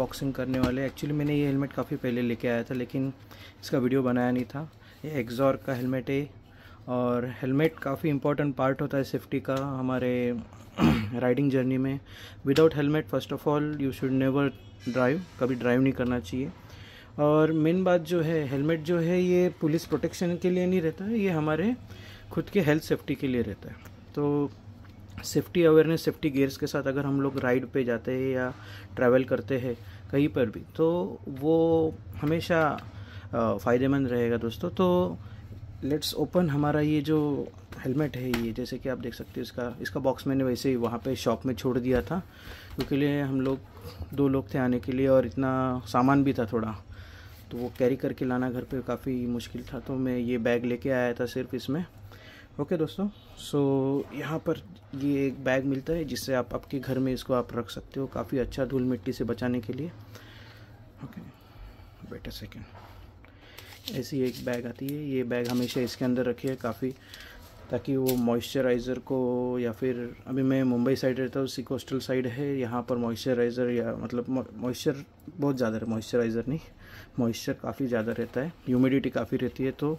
Boxing करने वाले actually मैंने ये हेलमेट काफ़ी पहले लेके आया था लेकिन इसका वीडियो बनाया नहीं था ये एग्जॉर का हेलमेट है और हेलमेट काफ़ी इंपॉर्टेंट पार्ट होता है सेफ्टी का हमारे राइडिंग जर्नी में without helmet first of all you should never drive कभी ड्राइव नहीं करना चाहिए और मेन बात जो है हेलमेट जो है ये पुलिस प्रोटेक्शन के लिए नहीं रहता है ये हमारे खुद के हेल्थ सेफ्टी के लिए रहता है तो सेफ्टी अवेयरनेस सेफ्टी गेयर्स के साथ अगर हम लोग राइड पे जाते हैं या ट्रैवल करते हैं कहीं पर भी तो वो हमेशा फ़ायदेमंद रहेगा दोस्तों तो लेट्स ओपन हमारा ये जो हेलमेट है ये जैसे कि आप देख सकते हो इसका इसका बॉक्स मैंने वैसे ही वहाँ पे शॉप में छोड़ दिया था क्योंकि लिए हम लोग दो लोग थे आने के लिए और इतना सामान भी था थोड़ा तो वो कैरी करके लाना घर पे काफ़ी मुश्किल था तो मैं ये बैग लेके आया था सिर्फ इसमें ओके okay, दोस्तों सो so, यहाँ पर ये एक बैग मिलता है जिससे आप आपके घर में इसको आप रख सकते हो काफ़ी अच्छा धूल मिट्टी से बचाने के लिए ओके बेटर सेकेंड ऐसी एक बैग आती है ये बैग हमेशा इसके अंदर रखिए काफ़ी ताकि वो मॉइस्चराइज़र को या फिर अभी मैं मुंबई साइड रहता हूँ सी कोस्टल साइड है यहाँ पर मॉइस्चराइज़र या मतलब मॉइस्चर बहुत ज़्यादा है मॉइस्चराइज़र नहीं मॉइस्चर काफ़ी ज़्यादा रहता है ह्यूमिडिटी काफ़ी रहती है तो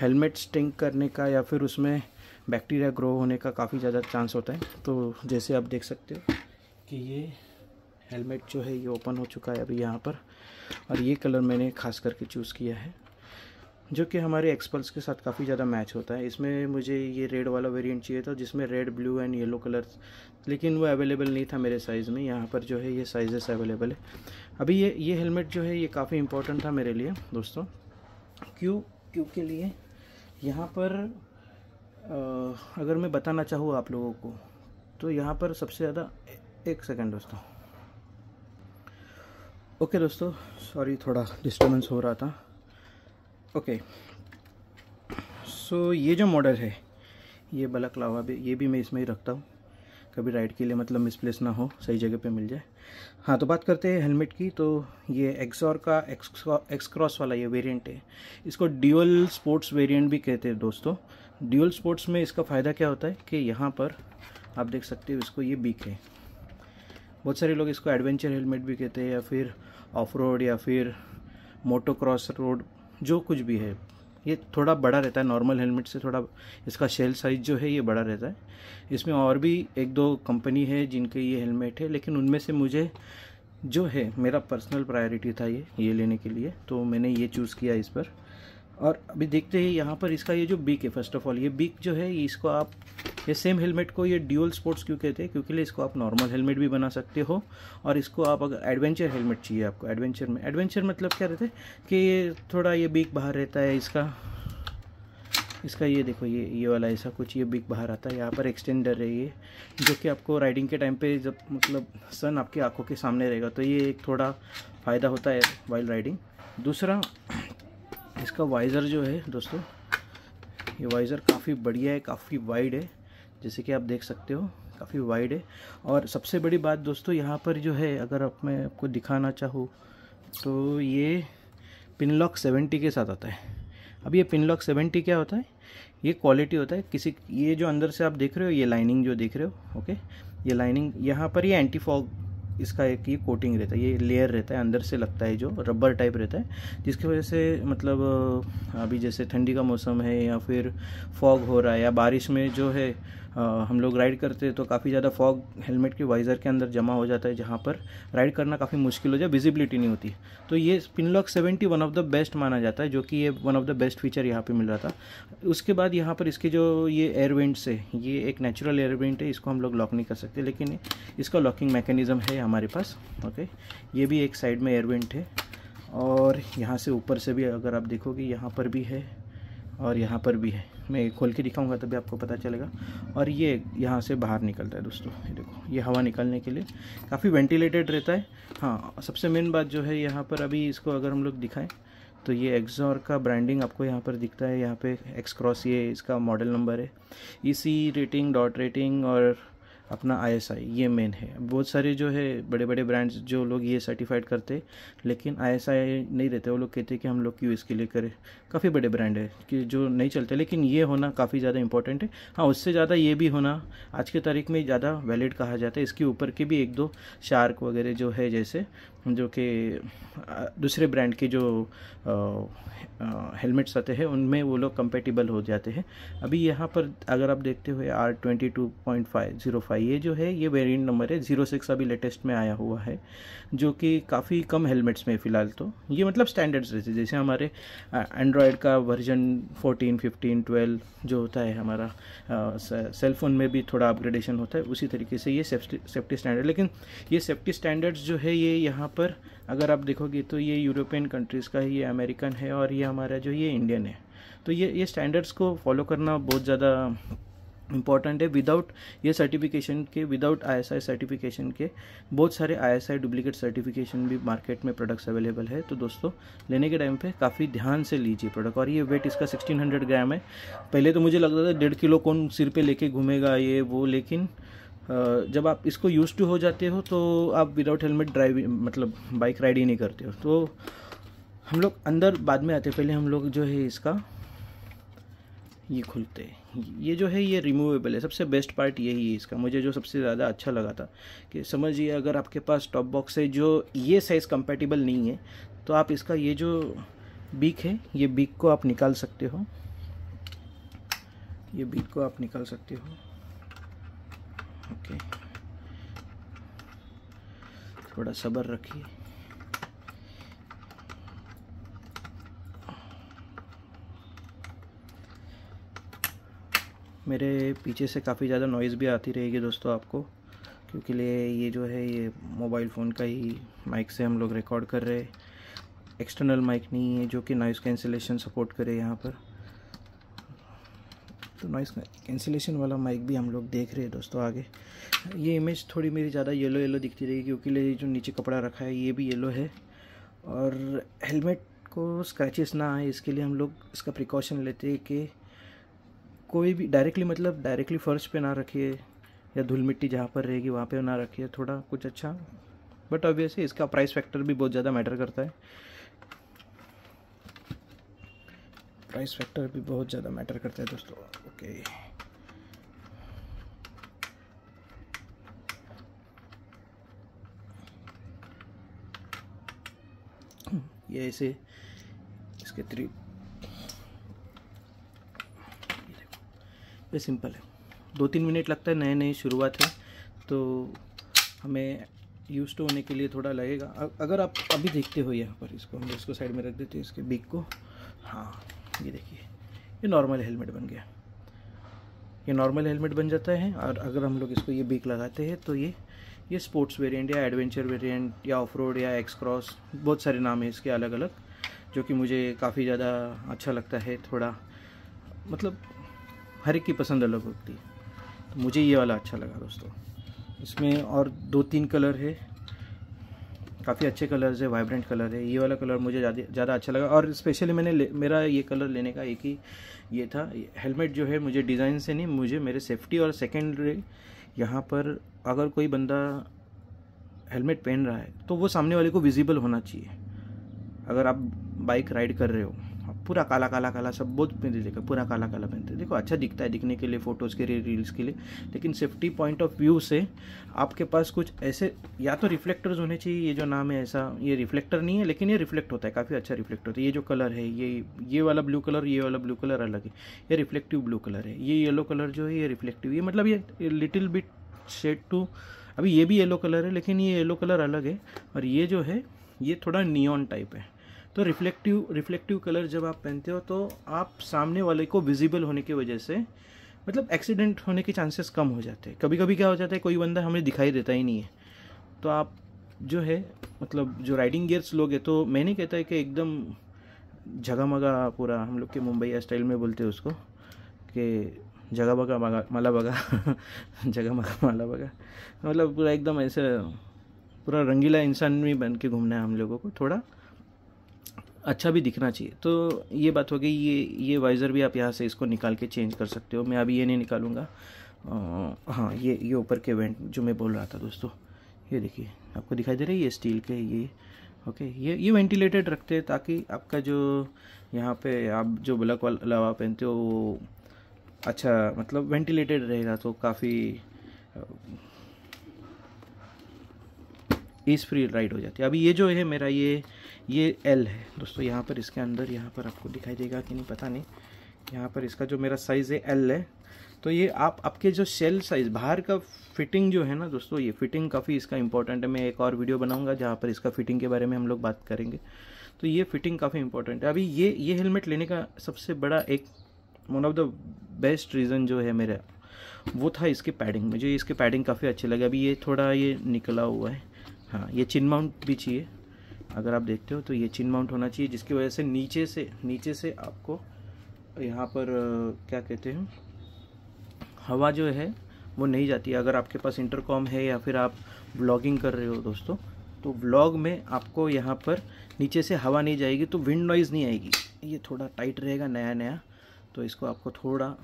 हेलमेट स्टिंक करने का या फिर उसमें बैक्टीरिया ग्रो होने का काफ़ी ज़्यादा चांस होता है तो जैसे आप देख सकते हो कि ये हेलमेट जो है ये ओपन हो चुका है अभी यहाँ पर और ये कलर मैंने खास करके चूज़ किया है जो कि हमारे एक्सपल्स के साथ काफ़ी ज़्यादा मैच होता है इसमें मुझे ये रेड वाला वेरिएंट चाहिए था जिसमें red blue and yellow colour लेकिन वो अवेलेबल नहीं था मेरे साइज़ में यहाँ पर जो है ये साइजेस अवेलेबल है अभी ये ये हेलमेट जो है ये काफ़ी इंपॉर्टेंट था मेरे लिए दोस्तों क्यों क्यों के लिए यहाँ पर आ, अगर मैं बताना चाहूँ आप लोगों को तो यहाँ पर सबसे ज़्यादा एक सेकेंड दोस्तों ओके दोस्तों सॉरी थोड़ा डिस्टर्बेंस हो रहा था ओके सो ये जो मॉडल है ये बलकलावा भी ये भी मैं इसमें ही रखता हूँ कभी राइड के लिए मतलब मिसप्लेस ना हो सही जगह पे मिल जाए हाँ तो बात करते हैं हेलमेट की तो ये एक्सॉर का एक्स क्रॉस वाला ये वेरिएंट है इसको ड्यूअल स्पोर्ट्स वेरिएंट भी कहते हैं दोस्तों ड्यूअल स्पोर्ट्स में इसका फ़ायदा क्या होता है कि यहाँ पर आप देख सकते हो इसको ये बीक है बहुत सारे लोग इसको एडवेंचर हेलमेट भी कहते हैं या फिर ऑफ रोड या फिर मोटो क्रॉस रोड जो कुछ भी है ये थोड़ा बड़ा रहता है नॉर्मल हेलमेट से थोड़ा इसका शेल साइज जो है ये बड़ा रहता है इसमें और भी एक दो कंपनी है जिनके ये हेलमेट है लेकिन उनमें से मुझे जो है मेरा पर्सनल प्रायोरिटी था ये ये लेने के लिए तो मैंने ये चूज़ किया इस पर और अभी देखते हैं यहाँ पर इसका ये जो बीक है फर्स्ट ऑफ ऑल ये बीक जो है इसको आप ये सेम हेलमेट को ये ड्यूअल स्पोर्ट्स क्यों कहते हैं क्योंकि इसको आप नॉर्मल हेलमेट भी बना सकते हो और इसको आप अगर एडवेंचर हेलमेट चाहिए आपको एडवेंचर में एडवेंचर मतलब क्या रहता है कि ये थोड़ा ये बीक बाहर रहता है इसका इसका ये देखो ये ये वाला ऐसा कुछ ये बिग बाहर आता है यहाँ पर एक्सटेंडर है ये जो कि आपको राइडिंग के टाइम पे जब मतलब सन आपकी आंखों के सामने रहेगा तो ये एक थोड़ा फ़ायदा होता है वाइल राइडिंग दूसरा इसका वाइज़र जो है दोस्तों ये वाइज़र काफ़ी बढ़िया है काफ़ी वाइड है जैसे कि आप देख सकते हो काफ़ी वाइड है और सबसे बड़ी बात दोस्तों यहाँ पर जो है अगर आप मैं आपको दिखाना चाहूँ तो ये पिन लॉक सेवेंटी के साथ आता है अब ये पिन लॉक सेवेंटी क्या होता है ये क्वालिटी होता है किसी ये जो अंदर से आप देख रहे हो ये लाइनिंग जो देख रहे हो ओके ये लाइनिंग यहाँ पर ये एंटी फॉग इसका एक ये कोटिंग रहता है ये लेयर रहता है अंदर से लगता है जो रबर टाइप रहता है जिसकी वजह से मतलब अभी जैसे ठंडी का मौसम है या फिर फॉग हो रहा है या बारिश में जो है हम लोग राइड करते हैं तो काफ़ी ज़्यादा फॉग हेलमेट के वाइज़र के अंदर जमा हो जाता है जहाँ पर राइड करना काफ़ी मुश्किल हो जाए विजिबिलिटी नहीं होती तो ये Pinlock seventy one of the best माना जाता है जो कि ये one of the best feature यहाँ पर मिल रहा था उसके बाद यहाँ पर इसके जो ये एयरवेंट्स है ये एक नेचुरल एयरवेंट है इसको हम लोग लॉक नहीं कर सकते लेकिन इसका लॉकिंग मैकेनिज़म है हमारे पास ओके ये भी एक साइड में एयरवेंट है और यहाँ से ऊपर से भी अगर आप देखोगे यहाँ पर भी है और यहाँ पर भी है मैं खोल के दिखाऊंगा तभी आपको पता चलेगा और ये यहाँ से बाहर निकलता है दोस्तों ये देखो ये हवा निकलने के लिए काफ़ी वेंटिलेटेड रहता है हाँ सबसे मेन बात जो है यहाँ पर अभी इसको अगर हम लोग दिखाएँ तो ये एक्जॉर का ब्रांडिंग आपको यहाँ पर दिखता है यहाँ पे एक्सक्रॉस ये इसका मॉडल नंबर है E C rating dot rating और अपना आईएसआई ये मेन है बहुत सारे जो है बड़े बड़े ब्रांड्स जो लोग ये सर्टिफाइड करते लेकिन आईएसआई नहीं रहते वो लोग कहते कि हम लोग क्यों इसके लिए करें काफ़ी बड़े ब्रांड है कि जो नहीं चलते लेकिन ये होना काफ़ी ज़्यादा इंपॉर्टेंट है हाँ उससे ज़्यादा ये भी होना आज की तारीख में ज़्यादा वैलिड कहा जाता है इसके ऊपर के भी एक दो शार्क वगैरह जो है जैसे जो कि दूसरे ब्रांड के जो हेलमेट्स आते हैं उनमें वो लोग कंपेटिबल हो जाते हैं अभी यहाँ पर अगर आप देखते हुए R twenty two point five zero five ये जो है ये वेरिएंट नंबर है ज़ीरो सिक्स अभी लेटेस्ट में आया हुआ है जो कि काफ़ी कम हेलमेट्स में फ़िलहाल तो ये मतलब स्टैंडर्ड्स रहते जैसे हमारे एंड्रॉयड का वर्जन फोर्टीन फिफ्टीन ट्वेल्व जो होता है हमारा सेलफोन में भी थोड़ा अपग्रेडेशन होता है उसी तरीके से ये सेफ्टी सेफ्टी स्टैंडर्ड लेकिन ये सेफ्टी स्टैंडर्ड्स जो है ये यहाँ पर अगर आप देखोगे तो ये यूरोपियन कंट्रीज़ का ही ये अमेरिकन है और ये हमारा जो ये इंडियन है तो ये ये स्टैंडर्ड्स को फॉलो करना बहुत ज़्यादा इंपॉर्टेंट है विदाउट ये सर्टिफिकेशन के विदाउट आईएसआई सर्टिफिकेशन के बहुत सारे आईएसआई डुप्लीकेट सर्टिफिकेशन भी मार्केट में प्रोडक्ट्स अवेलेबल है तो दोस्तों लेने के टाइम पे काफ़ी ध्यान से लीजिए प्रोडक्ट और ये वेट इसका 1600 ग्राम है पहले तो मुझे लगता था डेढ़ किलो कौन सिर पे लेके घूमेगा ये वो लेकिन जब आप इसको यूज़ टू हो जाते हो तो आप विदाउट हेलमेट ड्राइव मतलब बाइक राइड ही नहीं करते हो तो हम लोग अंदर बाद में आते पहले हम लोग जो है इसका ये खुलते ये जो है ये रिमूवेबल है सबसे बेस्ट पार्ट यही है इसका मुझे जो सबसे ज़्यादा अच्छा लगा था कि समझिए अगर आपके पास टॉप बॉक्स है जो ये साइज़ कंपेटिबल नहीं है तो आप इसका ये जो बीक है ये बीक को आप निकाल सकते हो ये बीक को आप निकाल सकते हो ओके थोड़ा सब्र रखिए मेरे पीछे से काफ़ी ज़्यादा नॉइज़ भी आती रहेगी दोस्तों आपको क्योंकि लिए ये जो है ये मोबाइल फ़ोन का ही माइक से हम लोग रिकॉर्ड कर रहे हैं एक्सटर्नल माइक नहीं है जो कि नॉइज़ कैंसिलेशन सपोर्ट करे यहाँ पर तो नॉइस कैंसिलेशन वाला माइक भी हम लोग देख रहे हैं दोस्तों आगे ये इमेज थोड़ी मेरी ज़्यादा येलो येलो दिखती रहेगी क्योंकि जो नीचे कपड़ा रखा है ये भी येलो है और हेलमेट को स्क्रैचेस ना आए इसके लिए हम लोग इसका प्रिकॉशन लेते हैं कि कोई भी डायरेक्टली मतलब डायरेक्टली फर्श पे ना रखिए या धूल मिट्टी जहाँ पर रहेगी वहाँ पे ना रखिए थोड़ा कुछ अच्छा बट ऑब्वियसली इसका प्राइस फैक्टर भी बहुत ज़्यादा मैटर करता है प्राइस फैक्टर भी बहुत ज़्यादा मैटर करता है दोस्तों ओके ये ऐसे इसके थ्री ये सिंपल है दो तीन मिनट लगता है नए नए शुरुआत है तो हमें यूज टू होने के लिए थोड़ा लगेगा अगर आप अभी देखते हो यहाँ पर इसको हम इसको साइड में रख देते हैं इसके बिग को हाँ ये देखिए ये नॉर्मल हेलमेट बन गया ये नॉर्मल हेलमेट बन जाता है और अगर हम लोग इसको ये बीक लगाते हैं तो ये ये स्पोर्ट्स वेरिएंट या एडवेंचर वेरिएंट या ऑफ रोड या एक्स क्रॉस बहुत सारे नाम हैं इसके अलग अलग जो कि मुझे काफ़ी ज़्यादा अच्छा लगता है थोड़ा मतलब हर एक की पसंद अलग होती है तो मुझे ये वाला अच्छा लगा दोस्तों इसमें और दो तीन कलर है काफ़ी अच्छे कलर्स है वाइब्रेंट कलर है ये वाला कलर मुझे ज़्यादा अच्छा लगा और स्पेशली मैंने मेरा ये कलर लेने का एक ही ये था हेलमेट जो है मुझे डिज़ाइन से नहीं मुझे मेरे सेफ्टी और सेकेंडरी यहाँ पर अगर कोई बंदा हेलमेट पहन रहा है तो वो सामने वाले को विजिबल होना चाहिए अगर आप बाइक राइड कर रहे हो पूरा काला काला काला सब बहुत पहनते देखा पूरा काला काला पहनते देखो अच्छा दिखता है दिखने के लिए फ़ोटोज़ के लिए रील्स के लिए लेकिन सेफ्टी पॉइंट ऑफ व्यू से आपके पास कुछ ऐसे या तो रिफ्लेक्टर्स होने चाहिए ये जो नाम है ऐसा ये रिफ्लेक्टर नहीं है लेकिन ये रिफ्लेक्ट होता है काफ़ी अच्छा रिफ्लेक्ट होता है ये जो कलर है ये ये वाला ब्लू कलर ये वाला ब्लू कलर अलग है ये रिफ्लेक्टिव ब्लू कलर है ये येलो कलर जो है ये रिफ्लेक्टिव ये मतलब ये लिटिल बिट शेड टू अभी ये भी येलो कलर है लेकिन ये येलो कलर अलग है और ये जो है ये थोड़ा नियॉन टाइप है तो रिफ्लेक्टिव रिफ्लेक्टिव कलर जब आप पहनते हो तो आप सामने वाले को विजिबल होने की वजह से मतलब एक्सीडेंट होने के चांसेस कम हो जाते हैं कभी कभी क्या हो जाता है कोई बंदा हमें दिखाई देता ही नहीं है तो आप जो है मतलब जो राइडिंग गियर्स लोग हैं तो मैं नहीं कहता है कि एकदम जगमगा पूरा हम लोग के मुंबई स्टाइल में बोलते हैं उसको कि जगह बगा माला माला बगा जगह मगा माला बगा मतलब पूरा एकदम ऐसे पूरा रंगीला इंसान भी बन के घूमना है हम लोगों को थोड़ा अच्छा भी दिखना चाहिए तो ये बात हो गई ये ये वाइज़र भी आप यहाँ से इसको निकाल के चेंज कर सकते हो मैं अभी ये नहीं निकालूंगा हाँ ये ये ऊपर के वेंट जो मैं बोल रहा था दोस्तों ये देखिए आपको दिखाई दे रहा है ये स्टील के ये ओके ये ये वेंटिलेटेड रखते हैं ताकि आपका जो यहाँ पे आप जो ब्लक वाला लवा पहनते हो वो अच्छा मतलब वेंटिलेटेड रहेगा तो काफ़ी ईज फ्री राइड हो जाती है अभी ये जो है मेरा ये ये एल है दोस्तों यहाँ पर इसके अंदर यहाँ पर आपको दिखाई देगा कि नहीं पता नहीं यहाँ पर इसका जो मेरा साइज़ है एल है तो ये आप आपके जो शेल साइज़ बाहर का फिटिंग जो है ना दोस्तों ये फिटिंग काफ़ी इसका इंपॉर्टेंट है मैं एक और वीडियो बनाऊंगा जहाँ पर इसका फिटिंग के बारे में हम लोग बात करेंगे तो ये फिटिंग काफ़ी इंपॉर्टेंट है अभी ये ये हेलमेट लेने का सबसे बड़ा एक one of the best reason जो है मेरा वो था इसके पैडिंग मुझे इसके पैडिंग काफ़ी अच्छी लगी अभी ये थोड़ा ये निकला हुआ है हाँ ये चिन माउंट भी चाहिए अगर आप देखते हो तो ये चिन माउंट होना चाहिए जिसकी वजह से नीचे से नीचे से आपको यहाँ पर क्या कहते हैं हवा जो है वो नहीं जाती अगर आपके पास इंटरकॉम है या फिर आप ब्लॉगिंग कर रहे हो दोस्तों तो ब्लॉग में आपको यहाँ पर नीचे से हवा नहीं जाएगी तो विंड नॉइज़ नहीं आएगी ये थोड़ा टाइट रहेगा नया नया तो इसको आपको थोड़ा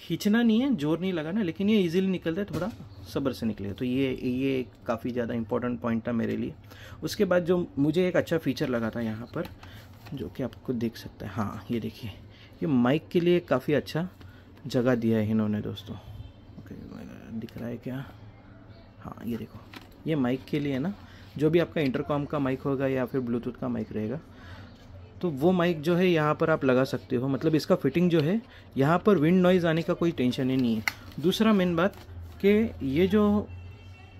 खींचना नहीं है जोर नहीं लगाना लेकिन ये इजीली निकलता है थोड़ा सब्र से निकलेगा तो ये ये काफ़ी ज़्यादा इंपॉर्टेंट पॉइंट था मेरे लिए उसके बाद जो मुझे एक अच्छा फीचर लगा था यहाँ पर जो कि आपको देख सकते हैं हाँ ये देखिए ये माइक के लिए काफ़ी अच्छा जगह दिया है इन्होंने दोस्तों ओके दिख रहा है क्या हाँ ये देखो ये माइक के लिए ना जो भी आपका इंटरकॉम का माइक होगा या फिर ब्लूटूथ का माइक रहेगा तो वो माइक जो है यहाँ पर आप लगा सकते हो मतलब इसका फिटिंग जो है यहाँ पर विंड नॉइज़ आने का कोई टेंशन ही नहीं है दूसरा मेन बात कि ये जो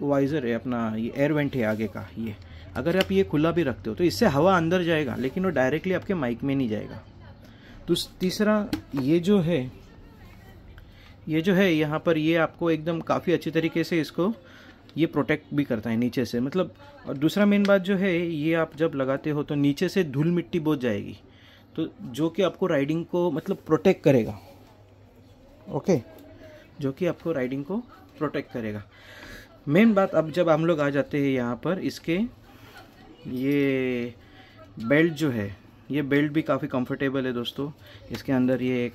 वाइज़र है अपना ये एयर वेंट है आगे का ये अगर आप ये खुला भी रखते हो तो इससे हवा अंदर जाएगा लेकिन वो डायरेक्टली आपके माइक में नहीं जाएगा तो तीसरा ये जो है ये जो है यहाँ पर ये आपको एकदम काफ़ी अच्छी तरीके से इसको ये प्रोटेक्ट भी करता है नीचे से मतलब और दूसरा मेन बात जो है ये आप जब लगाते हो तो नीचे से धूल मिट्टी बहुत जाएगी तो जो कि आपको राइडिंग को मतलब प्रोटेक्ट करेगा ओके जो कि आपको राइडिंग को प्रोटेक्ट करेगा मेन बात अब जब हम लोग आ जाते हैं यहाँ पर इसके ये बेल्ट जो है ये बेल्ट भी काफ़ी कंफर्टेबल है दोस्तों इसके अंदर ये एक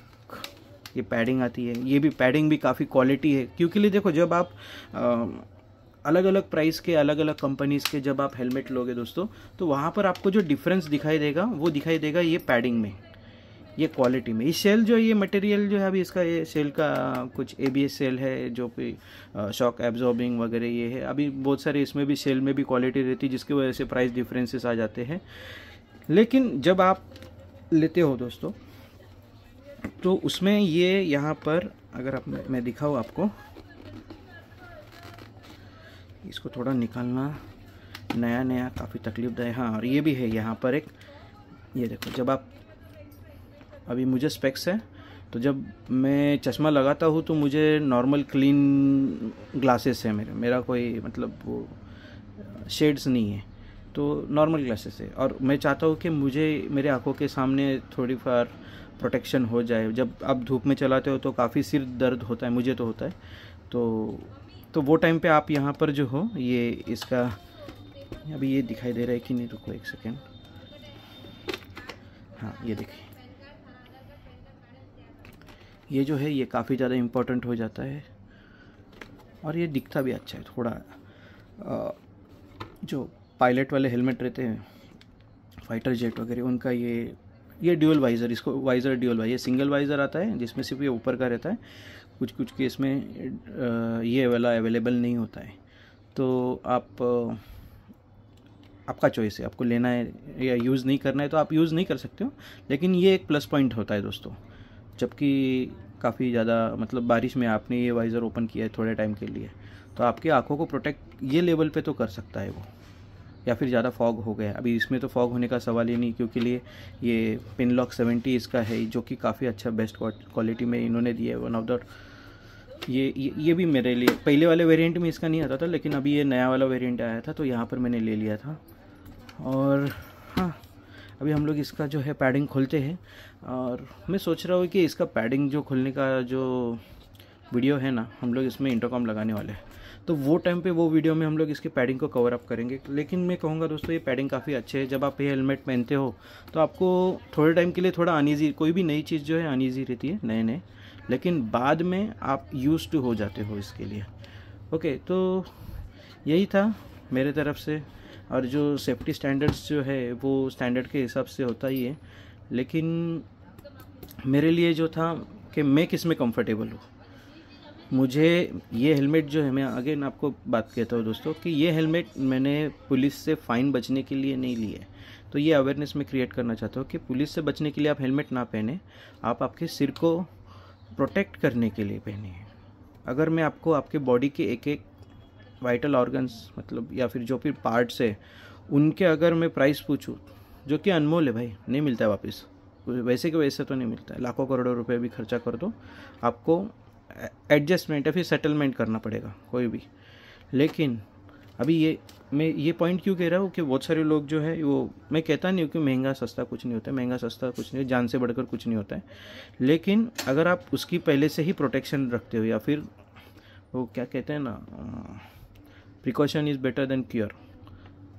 ये पैडिंग आती है ये भी पैडिंग भी काफ़ी क्वालिटी है क्योंकि लिए देखो जब आप अलग अलग प्राइस के अलग अलग कंपनीज़ के जब आप हेलमेट लोगे दोस्तों तो वहाँ पर आपको जो डिफरेंस दिखाई देगा वो दिखाई देगा ये पैडिंग में ये क्वालिटी में ये सेल जो ये मटेरियल जो है अभी इसका ये सेल का कुछ ए बी सेल है जो कि शॉक एब्जॉर्बिंग वगैरह ये है अभी बहुत सारे इसमें भी सेल में भी क्वालिटी रहती है जिसकी वजह से प्राइस डिफरेंसेस आ जाते हैं लेकिन जब आप लेते हो दोस्तों तो उसमें ये यहाँ पर अगर आप मैं दिखाऊँ आपको इसको थोड़ा निकालना नया नया काफ़ी तकलीफ तकलीफदायक हाँ और ये भी है यहाँ पर एक ये देखो जब आप अभी मुझे स्पेक्स है तो जब मैं चश्मा लगाता हूँ तो मुझे नॉर्मल क्लीन ग्लासेस है मेरे मेरा कोई मतलब वो शेड्स नहीं है तो नॉर्मल ग्लासेस है और मैं चाहता हूँ कि मुझे मेरे आंखों के सामने थोड़ी फार प्रोटेक्शन हो जाए जब आप धूप में चलाते हो तो काफ़ी सिर दर्द होता है मुझे तो होता है तो तो वो टाइम पे आप यहाँ पर जो हो ये इसका अभी ये दिखाई दे रहा है कि नहीं रुको एक सेकेंड हाँ ये देखिए ये जो है ये काफ़ी ज़्यादा इम्पोर्टेंट हो जाता है और ये दिखता भी अच्छा है थोड़ा आ, जो पायलट वाले हेलमेट रहते हैं फाइटर जेट वगैरह उनका ये ये ड्यूअल वाइज़र इसको visor dual visor single visor आता है जिसमें सिर्फ ये ऊपर का रहता है कुछ कुछ केस में ये वाला अवेलेबल नहीं होता है तो आप आपका चॉइस है आपको लेना है या यूज़ नहीं करना है तो आप यूज़ नहीं कर सकते हो लेकिन ये एक प्लस पॉइंट होता है दोस्तों जबकि काफ़ी ज़्यादा मतलब बारिश में आपने ये वाइज़र ओपन किया है थोड़े टाइम के लिए तो आपकी आँखों को प्रोटेक्ट ये लेवल पे तो कर सकता है वो या फिर ज़्यादा फॉग हो गया अभी इसमें तो फॉग होने का सवाल ही नहीं क्योंकि लिए ये पिन लॉक सेवेंटी इसका है जो कि काफ़ी अच्छा बेस्ट क्वालिटी में इन्होंने दिया है वन ऑफ द ये, ये भी मेरे लिए पहले वाले वेरिएंट में इसका नहीं आता था लेकिन अभी ये नया वाला वेरिएंट आया था तो यहाँ पर मैंने ले लिया था और हाँ अभी हम लोग इसका जो है पैडिंग खोलते हैं और मैं सोच रहा हूँ कि इसका पैडिंग जो खोलने का जो वीडियो है ना हम लोग इसमें इंटरकॉम लगाने वाले हैं तो वो टाइम पे वो वीडियो में हम लोग इसके पैडिंग को कवर अप करेंगे लेकिन मैं कहूँगा दोस्तों ये पैडिंग काफ़ी अच्छे है जब आप ये हेलमेट पहनते हो तो आपको थोड़े टाइम के लिए थोड़ा अनईजी कोई भी नई चीज़ जो है अनईजी रहती है नए नए लेकिन बाद में आप यूज़ टू हो जाते हो इसके लिए ओके तो यही था मेरे तरफ से और जो सेफ्टी स्टैंडर्ड्स जो है वो स्टैंडर्ड के हिसाब से होता ही है लेकिन मेरे लिए जो था कि मैं किस में कम्फर्टेबल हूँ मुझे ये हेलमेट जो है मैं अगेन आपको बात कहता हूँ दोस्तों कि ये हेलमेट मैंने पुलिस से फ़ाइन बचने के लिए नहीं लिया है तो ये अवेयरनेस मैं क्रिएट करना चाहता हूँ कि पुलिस से बचने के लिए आप हेलमेट ना पहने आप आपके सिर को प्रोटेक्ट करने के लिए पहने अगर मैं आपको आपके बॉडी के एक एक वाइटल ऑर्गन्स मतलब या फिर जो फिर पार्ट्स है उनके अगर मैं प्राइस पूछूँ जो कि अनमोल है भाई नहीं मिलता है वापस वैसे के वैसे तो नहीं मिलता है लाखों करोड़ों रुपए भी खर्चा कर दो आपको एडजस्टमेंट या फिर सेटलमेंट करना पड़ेगा कोई भी लेकिन अभी ये मैं ये पॉइंट क्यों कह रहा हूँ कि बहुत सारे लोग जो है वो मैं कहता नहीं हूँ कि महंगा सस्ता कुछ नहीं होता है महंगा सस्ता कुछ नहीं जान से बढ़कर कुछ नहीं होता है लेकिन अगर आप उसकी पहले से ही प्रोटेक्शन रखते हो या फिर वो क्या कहते हैं ना precaution is better than cure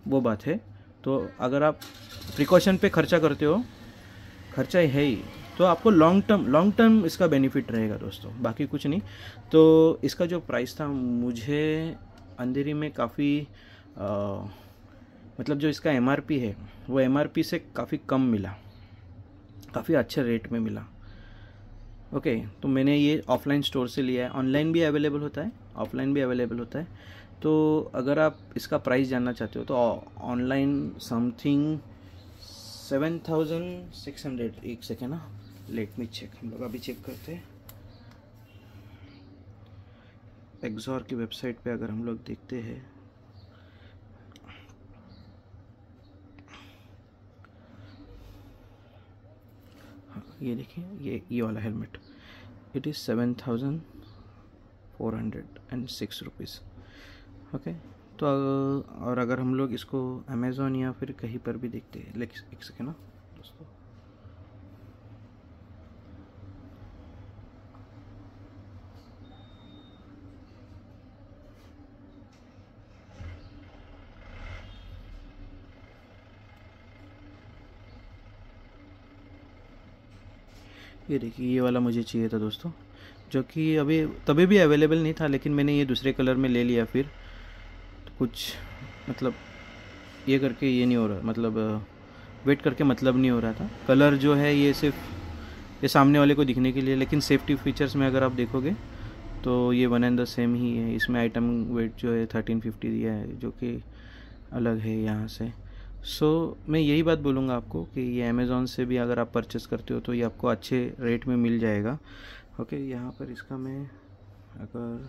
वो बात है तो अगर आप प्रिकॉशन पे खर्चा करते हो खर्चा है ही तो आपको लॉन्ग टर्म लॉन्ग टर्म इसका बेनिफिट रहेगा दोस्तों बाकी कुछ नहीं तो इसका जो प्राइस था मुझे अंधेरी में काफ़ी मतलब जो इसका एम है वो एम से काफ़ी कम मिला काफ़ी अच्छे रेट में मिला ओके okay, तो मैंने ये ऑफलाइन स्टोर से लिया है ऑनलाइन भी अवेलेबल होता है ऑफलाइन भी अवेलेबल होता है तो अगर आप इसका प्राइस जानना चाहते हो तो online something seven thousand six hundred एक सेकेंड ना हाँ। लेट मी चेक हम लोग अभी चेक करते हैं एग्जॉर की वेबसाइट पे अगर हम लोग देखते हैं हाँ ये देखिए ये ये वाला helmet it is seven thousand four hundred and six rupees okay तो और अगर हम लोग इसको अमेज़ोन या फिर कहीं पर भी देखते हैं लेकिन एक सेकेंड ना हाँ, दोस्तों ये देखिए ये वाला मुझे चाहिए था दोस्तों जो कि अभी तभी भी अवेलेबल नहीं था लेकिन मैंने ये दूसरे कलर में ले लिया फिर तो कुछ मतलब ये करके ये नहीं हो रहा मतलब वेट करके मतलब नहीं हो रहा था कलर जो है ये सिर्फ ये सामने वाले को दिखने के लिए लेकिन सेफ्टी फीचर्स में अगर आप देखोगे तो ये वन एंड द सेम ही है इसमें आइटम वेट जो है थर्टीन फिफ्टी दिया है जो कि अलग है यहाँ से सो so, मैं यही बात बोलूँगा आपको कि ये अमेज़ोन से भी अगर आप परचेस करते हो तो ये आपको अच्छे रेट में मिल जाएगा ओके okay, यहाँ पर इसका मैं अगर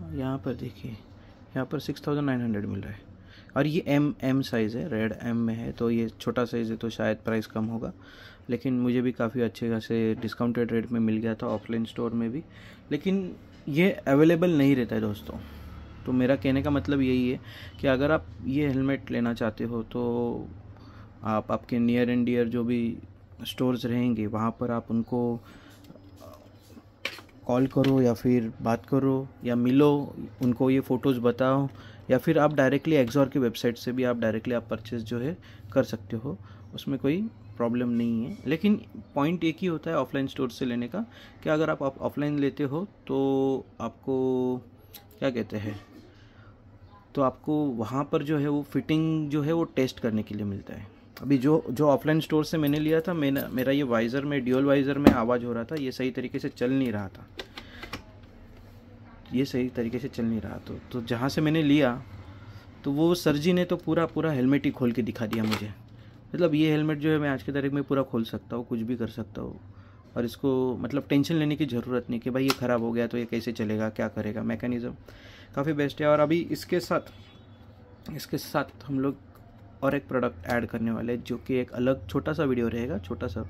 हाँ, यहाँ पर देखिए यहाँ पर सिक्स थाउजेंड नाइन हंड्रेड मिल रहा है और ये एम एम साइज़ है रेड एम में है तो ये छोटा साइज़ है तो शायद प्राइस कम होगा लेकिन मुझे भी काफ़ी अच्छे खासे डिस्काउंटेड रेट में मिल गया था ऑफलाइन स्टोर में भी लेकिन ये अवेलेबल नहीं रहता है दोस्तों तो मेरा कहने का मतलब यही है कि अगर आप ये हेलमेट लेना चाहते हो तो आप आपके नियर एंड डियर जो भी स्टोर्स रहेंगे वहाँ पर आप उनको कॉल करो या फिर बात करो या मिलो उनको ये फ़ोटोज़ बताओ या फिर आप डायरेक्टली एग्जॉर की वेबसाइट से भी आप डायरेक्टली आप परचेज जो है कर सकते हो उसमें कोई प्रॉब्लम नहीं है लेकिन पॉइंट एक ही होता है ऑफलाइन स्टोर से लेने का कि अगर आप ऑफलाइन लेते हो तो आपको क्या कहते हैं तो आपको वहाँ पर जो है वो फिटिंग जो है वो टेस्ट करने के लिए मिलता है अभी जो जो ऑफलाइन स्टोर से मैंने लिया था मैंने मेरा ये वाइज़र में ड्यूअल वाइज़र में आवाज़ हो रहा था ये सही तरीके से चल नहीं रहा था ये सही तरीके से चल नहीं रहा तो तो जहाँ से मैंने लिया तो वो सर जी ने तो पूरा पूरा हेलमेट ही खोल के दिखा दिया मुझे मतलब ये हेलमेट जो है मैं आज की तारीख में पूरा खोल सकता हूँ कुछ भी कर सकता हूँ और इसको मतलब टेंशन लेने की ज़रूरत नहीं कि भाई ये ख़राब हो गया तो ये कैसे चलेगा क्या करेगा मैकेनिज़म काफ़ी बेस्ट है और अभी इसके साथ इसके साथ हम लोग और एक प्रोडक्ट ऐड करने वाले जो कि एक अलग छोटा सा वीडियो रहेगा छोटा सा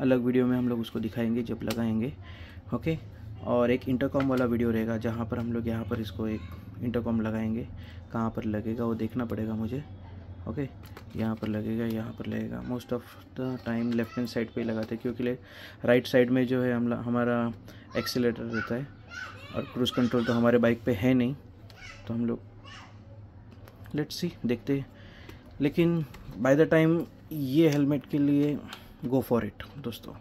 अलग वीडियो में हम लोग उसको दिखाएंगे जब लगाएंगे ओके और एक इंटरकॉम वाला वीडियो रहेगा जहाँ पर हम लोग यहाँ पर इसको एक इंटरकॉम लगाएंगे कहाँ पर लगेगा वो देखना पड़ेगा मुझे ओके यहाँ पर लगेगा यहाँ पर लगेगा most of the time left hand side पे ही लगाते हैं क्योंकि राइट साइड में जो है हम हमारा एक्सीटर रहता है और क्रूज़ कंट्रोल तो हमारे बाइक पर है नहीं तो हम लोग लेट्स सी देखते लेकिन बाय द टाइम ये हेलमेट के लिए गो फॉर इट दोस्तों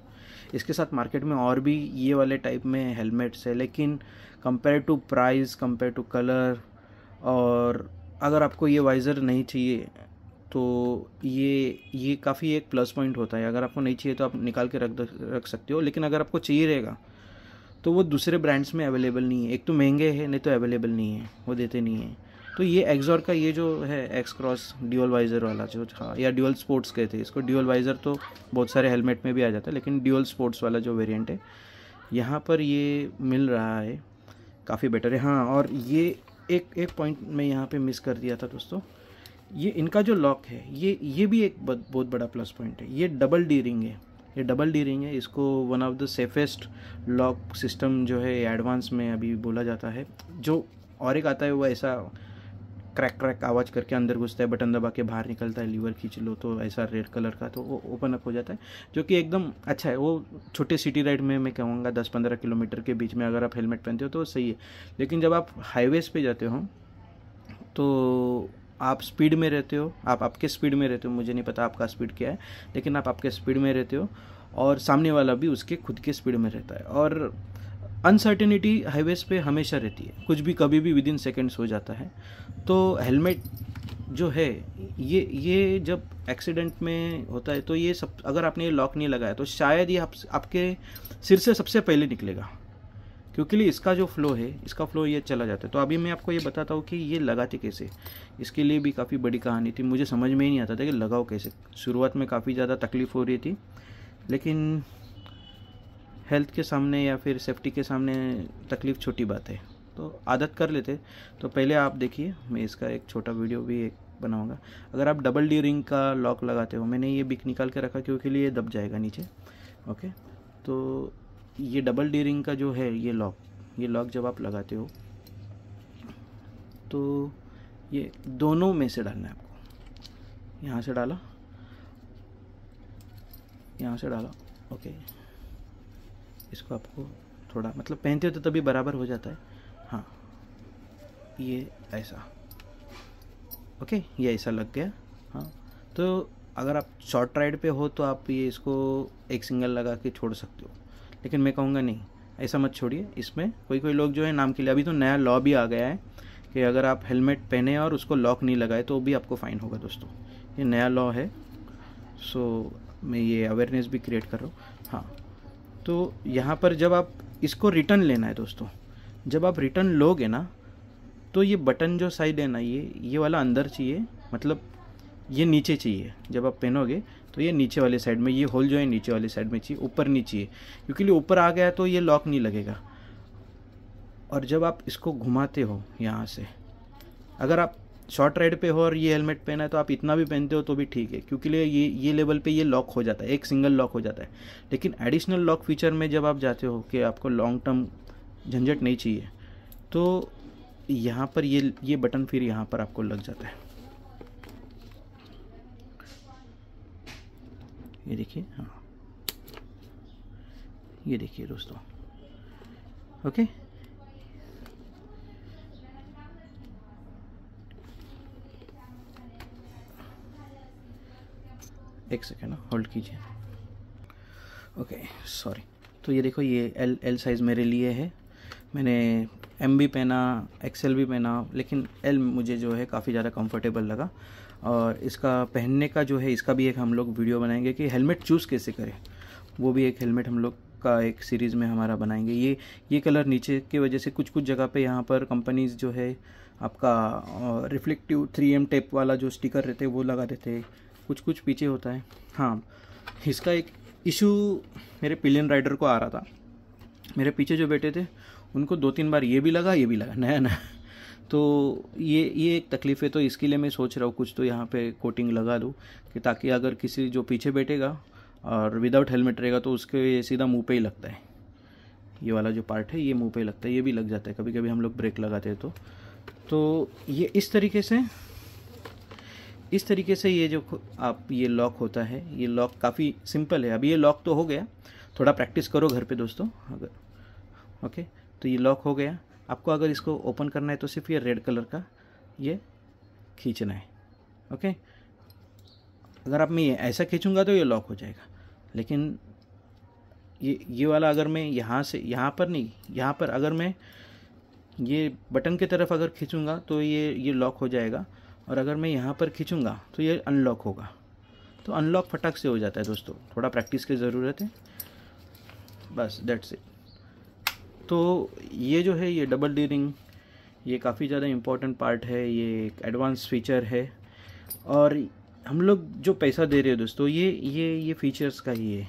इसके साथ मार्केट में और भी ये वाले टाइप में हेलमेट्स है लेकिन compare to price compare to colour और अगर आपको ये वाइज़र नहीं चाहिए तो ये ये काफ़ी एक प्लस पॉइंट होता है अगर आपको नहीं चाहिए तो आप निकाल के रख रख सकते हो लेकिन अगर आपको चाहिए रहेगा तो वो दूसरे ब्रांड्स में अवेलेबल नहीं है एक तो महंगे हैं नहीं तो अवेलेबल नहीं है वो देते नहीं हैं तो ये एग्जॉर का ये जो है एक्स क्रॉस ड्यूअल वाइज़र वाला जो हाँ या ड्यूअल स्पोर्ट्स कहते हैं इसको ड्यूअल वाइज़र तो बहुत सारे हेलमेट में भी आ जाता है लेकिन ड्यूअल स्पोर्ट्स वाला जो वेरिएंट है यहाँ पर ये मिल रहा है काफ़ी बेटर है हाँ और ये एक एक पॉइंट मैं यहाँ पर मिस कर दिया था दोस्तों ये इनका जो लॉक है ये ये भी एक बहुत बड़ा प्लस पॉइंट है ये डबल डी रिंग है ये डबल डी रिंग है इसको one of the safest lock system जो है एडवांस में अभी बोला जाता है जो और एक आता है वो ऐसा क्रैक क्रैक आवाज़ करके अंदर घुसता है बटन दबा के बाहर निकलता है लीवर खींच लो तो ऐसा रेड कलर का तो वो ओपन अप हो जाता है जो कि एकदम अच्छा है वो छोटे सिटी राइड में मैं कहूँगा दस पंद्रह किलोमीटर के बीच में अगर आप हेलमेट पहनते हो तो सही है लेकिन जब आप हाईवेज़ पर जाते हो तो आप स्पीड में रहते हो आप आपके स्पीड में रहते हो मुझे नहीं पता आपका स्पीड क्या है लेकिन आप आपके स्पीड में रहते हो और सामने वाला भी उसके खुद के स्पीड में रहता है और अनसर्टेनिटी हाईवेज़ पे हमेशा रहती है कुछ भी कभी भी विद इन सेकेंड्स हो जाता है तो हेलमेट जो है ये ये जब एक्सीडेंट में होता है तो ये सब अगर आपने ये लॉक नहीं लगाया तो शायद ये आप, आपके सिर से सबसे पहले निकलेगा क्योंकि लिए इसका जो फ्लो है इसका फ्लो ये चला जाता है तो अभी मैं आपको ये बताता हूँ कि ये लगाते कैसे इसके लिए भी काफ़ी बड़ी कहानी थी मुझे समझ में ही नहीं आता था कि लगाओ कैसे शुरुआत में काफ़ी ज़्यादा तकलीफ़ हो रही थी लेकिन हेल्थ के सामने या फिर सेफ्टी के सामने तकलीफ़ छोटी बात है तो आदत कर लेते तो पहले आप देखिए मैं इसका एक छोटा वीडियो भी एक बनाऊंगा अगर आप डबल डी रिंग का लॉक लगाते हो मैंने ये बिक निकाल के रखा क्योंकि लिए दब जाएगा नीचे ओके तो ये डबल डी रिंग का जो है ये लॉक ये लॉक जब आप लगाते हो तो ये दोनों में से डालना है आपको यहाँ से डाला यहाँ से डाला ओके इसको आपको थोड़ा मतलब पहनते हो तो तभी बराबर हो जाता है हाँ ये ऐसा ओके ये ऐसा लग गया हाँ तो अगर आप शॉर्ट राइड पे हो तो आप ये इसको एक सिंगल लगा के छोड़ सकते हो लेकिन मैं कहूँगा नहीं ऐसा मत छोड़िए इसमें कोई कोई लोग जो है नाम के लिए अभी तो नया लॉ भी आ गया है कि अगर आप हेलमेट पहने और उसको लॉक नहीं लगाए तो भी आपको फ़ाइन होगा दोस्तों ये नया लॉ है सो मैं ये अवेयरनेस भी क्रिएट कर रहा हूँ हाँ तो यहाँ पर जब आप इसको रिटर्न लेना है दोस्तों जब आप रिटर्न लोगे ना तो ये बटन जो साइड है ना ये ये वाला अंदर चाहिए मतलब ये नीचे चाहिए जब आप पहनोगे तो ये नीचे वाले साइड में ये होल जो है नीचे वाले साइड में चाहिए ऊपर नहीं चाहिए क्योंकि ऊपर आ गया तो ये लॉक नहीं लगेगा और जब आप इसको घुमाते हो यहाँ से अगर आप शॉर्ट राइड पे हो और ये हेलमेट पहना है तो आप इतना भी पहनते हो तो भी ठीक है क्योंकि ये ये लेवल पे ये लॉक हो जाता है एक सिंगल लॉक हो जाता है लेकिन एडिशनल लॉक फीचर में जब आप जाते हो कि आपको लॉन्ग टर्म झंझट नहीं चाहिए तो यहाँ पर ये ये बटन फिर यहाँ पर आपको लग जाता है ये देखिए हाँ ये देखिए दोस्तों ओके एक सेकेंड हाँ, होल्ड कीजिए ओके सॉरी तो ये देखो ये एल एल साइज़ मेरे लिए है मैंने एम भी पहना एक्सेल भी पहना लेकिन एल मुझे जो है काफ़ी ज़्यादा कंफर्टेबल लगा और इसका पहनने का जो है इसका भी एक हम लोग वीडियो बनाएंगे कि हेलमेट चूज़ कैसे करें वो भी एक हेलमेट हम लोग का एक सीरीज़ में हमारा बनाएंगे ये ये कलर नीचे की वजह से कुछ कुछ जगह पे यहाँ पर कंपनीज़ जो है आपका रिफ्लेक्टिव थ्री एम टेप वाला जो स्टिकर रहते वो लगा देते कुछ कुछ पीछे होता है हाँ इसका एक इशू मेरे पिलियन राइडर को आ रहा था मेरे पीछे जो बैठे थे उनको दो तीन बार ये भी लगा ये भी लगा नया नया तो ये ये एक तकलीफ़ है तो इसके लिए मैं सोच रहा हूँ कुछ तो यहाँ पे कोटिंग लगा दूँ कि ताकि अगर किसी जो पीछे बैठेगा और विदाउट हेलमेट रहेगा तो उसके सीधा मुंह पे ही लगता है ये वाला जो पार्ट है ये मुंह पे लगता है ये भी लग जाता है कभी कभी हम लोग ब्रेक लगाते हैं तो तो ये इस तरीके से इस तरीके से ये जो आप ये लॉक होता है ये लॉक काफ़ी सिंपल है अब ये लॉक तो हो गया थोड़ा प्रैक्टिस करो घर पर दोस्तों अगर ओके तो ये लॉक हो गया आपको अगर इसको ओपन करना है तो सिर्फ ये रेड कलर का ये खींचना है ओके अगर आप मैं ये ऐसा खींचूंगा तो ये लॉक हो जाएगा लेकिन ये ये वाला अगर मैं यहाँ से यहाँ पर नहीं यहाँ पर अगर मैं ये बटन की तरफ अगर खींचूंगा तो ये ये लॉक हो जाएगा और अगर मैं यहाँ पर खींचूंगा तो ये अनलॉक होगा तो अनलॉक फटाक से हो जाता है दोस्तों थोड़ा प्रैक्टिस की ज़रूरत है बस डेट्स इट तो ये जो है ये डबल डी रिंग ये काफ़ी ज़्यादा इम्पोर्टेंट पार्ट है ये एक एडवांस फीचर है और हम लोग जो पैसा दे रहे हो दोस्तों ये ये ये फीचर्स का ही है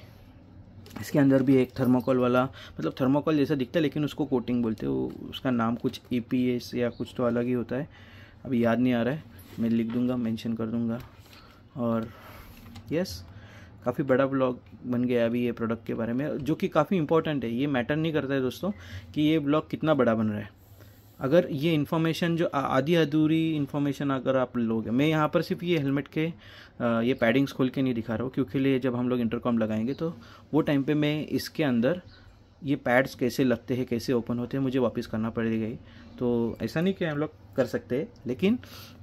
इसके अंदर भी एक थर्मोकॉल वाला मतलब थर्मोकॉल जैसा दिखता है लेकिन उसको कोटिंग बोलते हो उसका नाम कुछ ई e या कुछ तो अलग ही होता है अभी याद नहीं आ रहा है मैं लिख दूँगा मेंशन कर दूँगा और यस काफ़ी बड़ा ब्लॉग बन गया अभी ये प्रोडक्ट के बारे में जो कि काफ़ी इंपॉर्टेंट है ये मैटर नहीं करता है दोस्तों कि ये ब्लॉग कितना बड़ा बन रहा है अगर ये इन्फॉर्मेशन जो आधी अधूरी इन्फॉर्मेशन अगर आप लोग मैं यहाँ पर सिर्फ ये हेलमेट के ये पैडिंग्स खोल के नहीं दिखा रहा हूँ क्योंकि लिए जब हम लोग इंटरकॉम लगाएंगे तो वो टाइम पे मैं इसके अंदर ये पैड्स कैसे लगते हैं कैसे ओपन होते हैं मुझे वापस करना पड़ेगा ही तो ऐसा नहीं कि हम लोग कर सकते लेकिन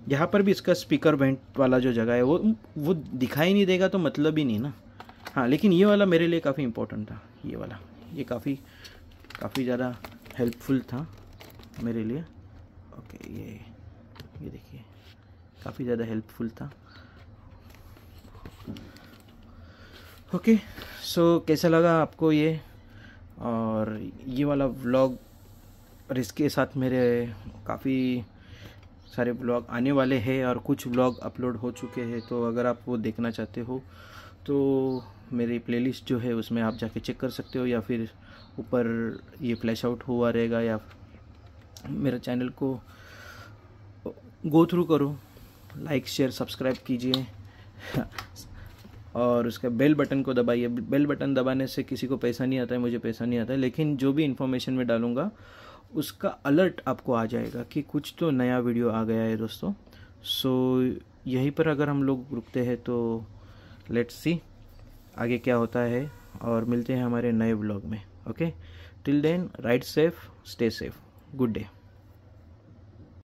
यहाँ पर भी इसका स्पीकर वेंट वाला जो जगह है वो वो दिखाई नहीं देगा तो मतलब ही नहीं ना हाँ लेकिन ये वाला मेरे लिए काफ़ी इम्पोर्टेंट था ये वाला ये काफ़ी काफ़ी ज़्यादा हेल्पफुल था मेरे लिए ओके ये ये देखिए काफ़ी ज़्यादा हेल्पफुल था ओके सो so, कैसा लगा आपको ये और ये वाला व्लॉग और इसके साथ मेरे काफ़ी सारे ब्लॉग आने वाले हैं और कुछ ब्लॉग अपलोड हो चुके हैं तो अगर आप वो देखना चाहते हो तो मेरी प्लेलिस्ट जो है उसमें आप जाके चेक कर सकते हो या फिर ऊपर ये फ्लैश आउट हुआ रहेगा या मेरे चैनल को गो थ्रू करो लाइक शेयर सब्सक्राइब कीजिए और उसका बेल बटन को दबाइए बेल बटन दबाने से किसी को पैसा नहीं आता है मुझे पैसा नहीं आता है लेकिन जो भी इन्फॉर्मेशन मैं डालूँगा उसका अलर्ट आपको आ जाएगा कि कुछ तो नया वीडियो आ गया है दोस्तों सो यहीं पर अगर हम लोग रुकते हैं तो लेट्स सी आगे क्या होता है और मिलते हैं हमारे नए ब्लॉग में okay till then ride safe stay safe good day